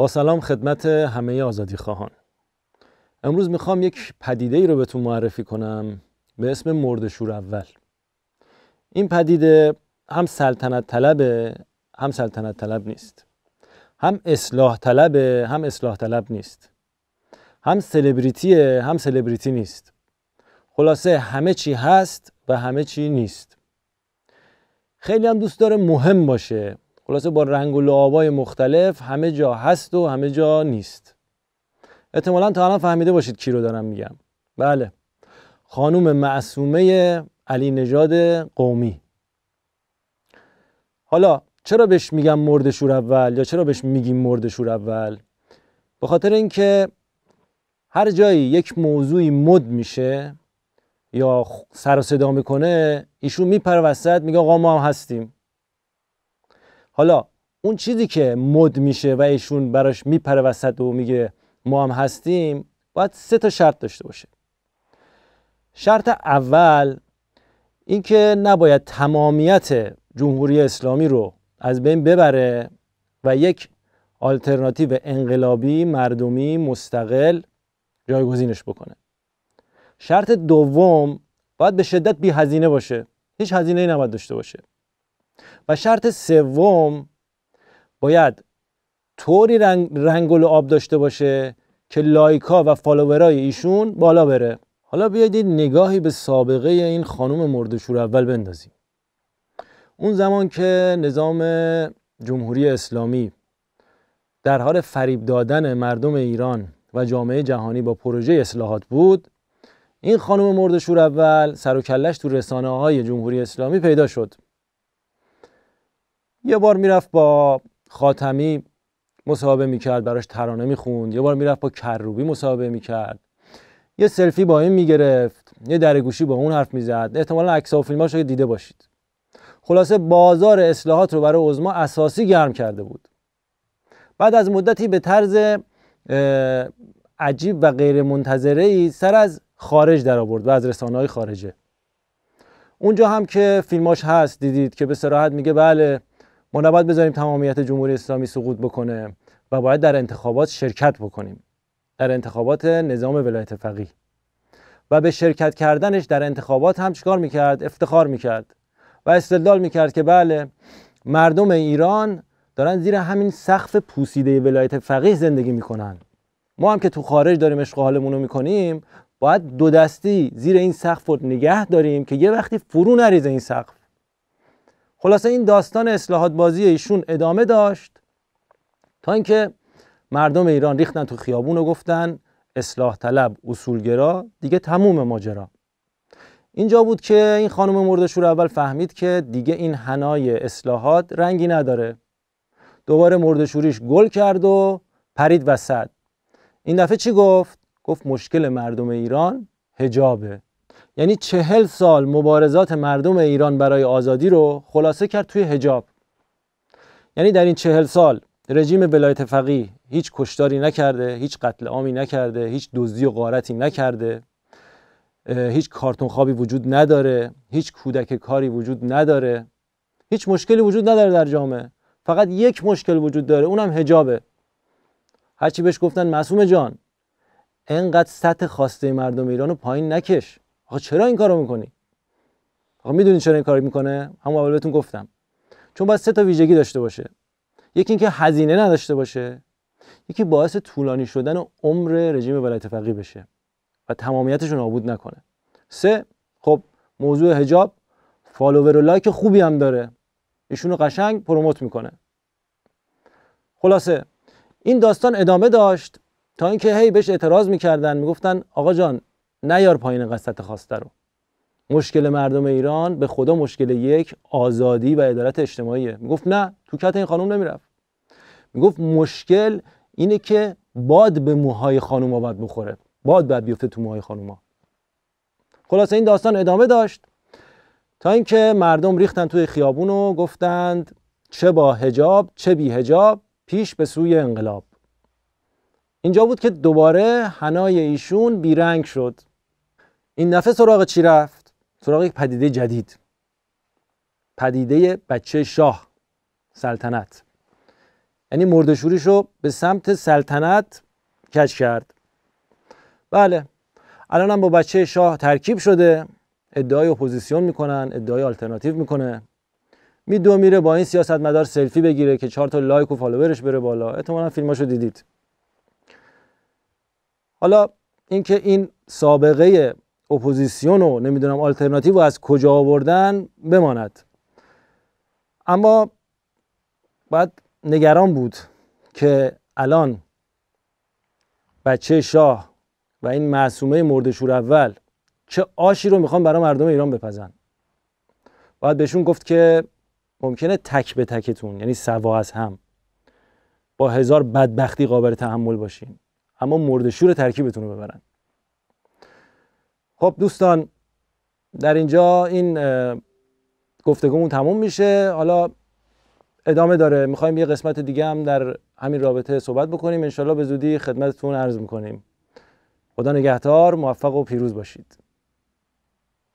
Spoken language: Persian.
با سلام خدمت همه آزادی خواهان امروز میخوام یک پدیده ای رو بهتون معرفی کنم به اسم مردشور اول این پدیده هم سلطنت طلبه هم سلطنت طلب نیست هم اصلاح طلبه هم اصلاح طلب نیست هم سلبریتیه هم سلبریتی نیست خلاصه همه چی هست و همه چی نیست خیلی هم دوست داره مهم باشه خلاصه با رنگ و لعابای مختلف همه جا هست و همه جا نیست احتمالا تا الان فهمیده باشید کی رو دارم میگم بله خانوم معصومه علی نژاد قومی حالا چرا بهش میگم مرد شور اول یا چرا بهش میگیم مرد شور اول به خاطر اینکه هر جایی یک موضوعی مد میشه یا سر و صدا میکنه ایشون میپره وسط میگه آقا ما هم هستیم حالا اون چیزی که مد میشه و ایشون براش میپره وسط و میگه ما هم هستیم باید سه تا شرط داشته باشه شرط اول این که نباید تمامیت جمهوری اسلامی رو از بین ببره و یک آلترناتیو انقلابی مردمی مستقل جایگزینش بکنه شرط دوم باید به شدت بی هزینه باشه هیچ هزینه ای نباید داشته باشه و شرط سوم باید طوری رنگ و آب داشته باشه که لایکا و فالوورای ایشون بالا بره حالا بیاید نگاهی به سابقه این خانم مردشور اول بندازیم اون زمان که نظام جمهوری اسلامی در حال فریب دادن مردم ایران و جامعه جهانی با پروژه اصلاحات بود این خانم مردشور اول سر و کلش تو رسانه های جمهوری اسلامی پیدا شد یه بار میرفت با خاتمی مصاحبه میکرد براش ترانه میخوند یه بار میرفت با کروبی مصاحبه میکرد یه سلفی با این میگرفت یه درگوشی با اون حرف میزد احتمالا اکسا و فیلماش رو دیده باشید خلاصه بازار اصلاحات رو برای عزما اساسی گرم کرده بود بعد از مدتی به طرز عجیب و غیر منتظره ای سر از خارج درآورد، آورد و از رسانه های خارجه اونجا هم که فیلماش هست دیدید که به سراحت میگه بله ما نباید بذاریم تمامیت جمهوری اسلامی سقوط بکنه و باید در انتخابات شرکت بکنیم در انتخابات نظام ولایت فقیه و به شرکت کردنش در انتخابات هم چیکار میکرد افتخار میکرد و استدلال میکرد که بله مردم ایران دارن زیر همین سقف پوسیده ولایت فقیه زندگی میکنن ما هم که تو خارج داریم اشغالمون رو میکنیم باید دو دستی زیر این سقف رو نگه داریم که یه وقتی فرو نریزه این سقف خلاصه این داستان اصلاحات بازی ایشون ادامه داشت تا اینکه مردم ایران ریختن تو خیابون و گفتن اصلاح طلب اصولگرا دیگه تموم ماجرا اینجا بود که این خانم مردشور اول فهمید که دیگه این هنای اصلاحات رنگی نداره دوباره مردشوریش گل کرد و پرید وسط این دفعه چی گفت گفت مشکل مردم ایران هجابه یعنی چهل سال مبارزات مردم ایران برای آزادی رو خلاصه کرد توی هجاب یعنی در این چهل سال رژیم ولایت فقیه هیچ کشتاری نکرده هیچ قتل عامی نکرده هیچ دزدی و غارتی نکرده هیچ کارتون خوابی وجود نداره هیچ کودک کاری وجود نداره هیچ مشکلی وجود نداره در جامعه فقط یک مشکل وجود داره اونم هجابه هرچی بهش گفتن معصوم جان انقدر سطح خواسته مردم ایران رو پایین نکش آقا چرا این کارو میکنی آقا میدونی چرا این کارو میکنه همون اول بهتون گفتم چون باید سه تا ویژگی داشته باشه یکی اینکه هزینه نداشته باشه یکی باعث طولانی شدن و عمر رژیم ولایت فقیه بشه و تمامیتش رو نابود نکنه سه خب موضوع حجاب فالوور و لایک خوبی هم داره ایشونو قشنگ پروموت میکنه خلاصه این داستان ادامه داشت تا اینکه هی بهش اعتراض میکردن میگفتن آقا جان نیار پایین قصد خواسته رو مشکل مردم ایران به خدا مشکل یک آزادی و عدالت اجتماعیه میگفت نه تو کت این خانم نمیرفت میگفت مشکل اینه که باد به موهای خانوم باید بخوره باد باید بیفته تو موهای خانوما خلاصه این داستان ادامه داشت تا اینکه مردم ریختن توی خیابون و گفتند چه با هجاب چه بی هجاب پیش به سوی انقلاب اینجا بود که دوباره هنای ایشون بیرنگ شد این دفعه سراغ چی رفت سراغ یک پدیده جدید پدیده بچه شاه سلطنت یعنی مردشوریش رو به سمت سلطنت کش کرد بله الان هم با بچه شاه ترکیب شده ادعای اپوزیسیون میکنن ادعای آلترناتیو میکنه می دو میره با این سیاست مدار سلفی بگیره که چهار تا لایک و فالوورش بره بالا احتمالا فیلماشو دیدید حالا اینکه این سابقه اپوزیسیون و نمیدونم آلترناتیو و از کجا آوردن بماند اما باید نگران بود که الان بچه شاه و این معصومه مردشور اول چه آشی رو میخوان برای مردم ایران بپزن باید بهشون گفت که ممکنه تک به تکتون یعنی سوا از هم با هزار بدبختی قابل تحمل باشین اما مردشور ترکیبتون رو ببرن خب دوستان در اینجا این گفتگومون تموم میشه حالا ادامه داره میخوایم یه قسمت دیگه هم در همین رابطه صحبت بکنیم انشالله به زودی خدمتتون عرض میکنیم خدا نگهدار موفق و پیروز باشید